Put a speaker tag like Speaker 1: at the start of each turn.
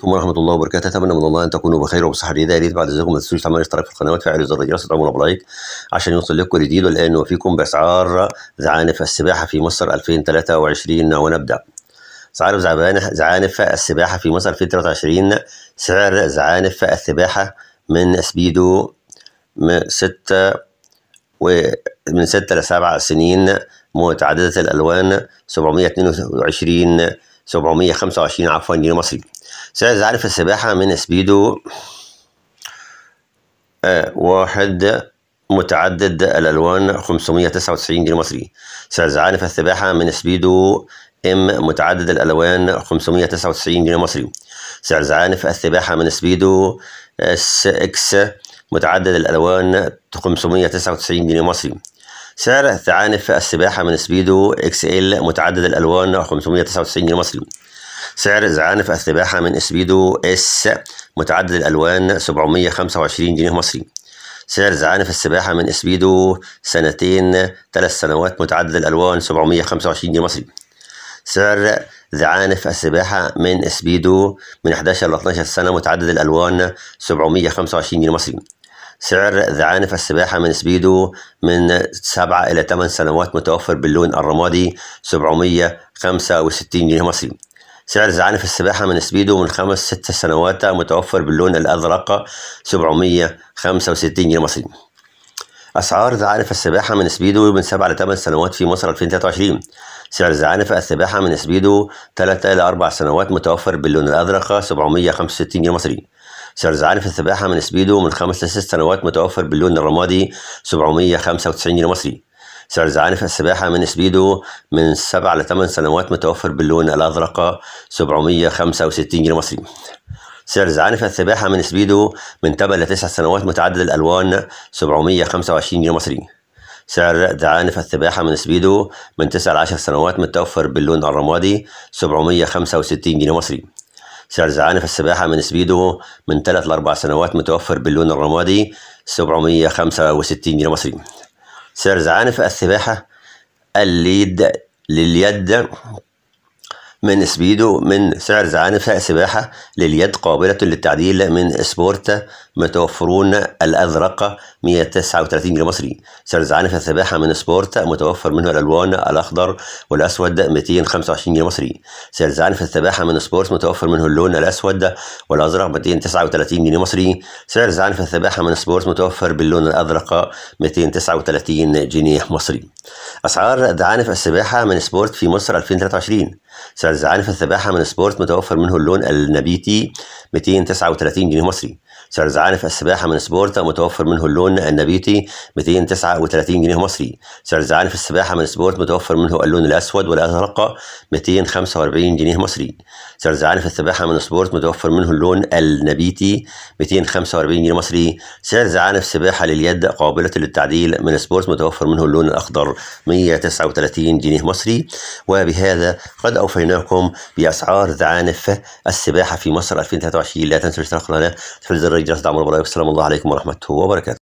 Speaker 1: ثم ورحمة الله وبركاته أتمنى من الله أن تكونوا بخير وبصحة جيدة يا ريت بعد إذنكم ما تنسوش تعملوا اشتراك في القناة وتفعلوا زر الجرس وتعملوا لايك عشان يوصل لكم جديد والآن وفيكم بأسعار زعانف السباحة في مصر 2023 ونبدأ أسعار زعانف السباحة في مصر 2023 سعر زعانف السباحة من سبيدو من 6 ومن 6 ل 7 سنين متعددة الألوان 722 725 عفوا جنيه مصري سعر زعرف السباحة من سبيدو آه، واحد متعدد الألوان 599 جنيه مصري سعر زعانف السباحة من سبيدو ام متعدد الألوان 599 جنيه مصري سعر زعانف السباحة من سبيدو اس آه، اكس متعدد الألوان 599 جنيه مصري سعر ثعانف السباحة من سبيدو اكس ال متعدد الألوان 599 جنيه مصري سعر زعانف السباحة من اسبيدو اس متعدد الألوان 725 جنيه مصري سعر زعانف السباحة من اسبيدو سنتين ثلاث سنوات متعدد الألوان 725 جنيه مصري سعر زعانف السباحة من اسبيدو من 11 ل 12 سنة متعدد الألوان 725 جنيه مصري سعر ذعانف السباحة من سبيدو من 7 إلى 8 سنوات متوفر باللون الرمادي 765 جنيه مصري سعر زعانف السباحة من سبيدو من خمس ست سنوات متوفر باللون الأزرق 765 جنيه مصري أسعار زعانف السباحة من سبيدو من 7 ل 8 سنوات في مصر 2023 سعر زعانف السباحة من سبيدو 3 إلى 4 سنوات متوفر باللون الأزرق 765 جنيه مصري سعر زعانف السباحة من سبيدو من خمس لست سنوات متوفر باللون الرمادي 795 جنيه مصري سعر زعانف السباحة من سبيدو من سبع لثمان سنوات متوفر باللون الأزرق 765 جنيه مصري سعر زعانف السباحة من سبيدو من تبع لتسع سنوات متعدد الألوان 725 جنيه مصري سعر زعانف السباحة من سبيدو من تسع لعشر سنوات متوفر باللون الرمادي 765 جنيه مصري سعر زعانف السباحة من سبيدو من ثلاث لأربع سنوات متوفر باللون الرمادي 765 جنيه مصري سعر زعانف السباحة الليد لليد من سبيدو من سعر زعانف سباحة لليد قابلة للتعديل من سبورتا متوفرون الأزرق 139 جنيه مصري سعر زعانف السباحة من سبورتا متوفر منه الألوان الأخضر والأسود 225 جنيه مصري سعر زعانف السباحة من سبورت متوفر منه اللون الأسود والأزرق 239 جنيه مصري سعر زعانف السباحة من سبورت متوفر باللون الأزرق 239 جنيه مصري أسعار زعانف السباحة من سبورت في مصر 2023 استاذ عارف السباحه من سبورت متوفر منه اللون النبيتي 239 جنيه مصري سعر زعانف السباحة من سبورتا متوفر منه اللون النبيتي 239 جنيه مصري سعر زعانف السباحة من سبورت متوفر منه اللون الأسود والأزرق 245 جنيه مصري سعر زعانف السباحة من سبورت متوفر منه اللون النبيتي 245 جنيه مصري سعر زعانف سباحة لليد قابلة للتعديل من سبورت متوفر منه اللون الأخضر 139 جنيه مصري وبهذا قد أوفيناكم بأسعار زعانف السباحة في مصر 2023 لا تنسوا الاشتراك في القناة جلسة عمر برايك السلام الله عليكم ورحمة وبركاته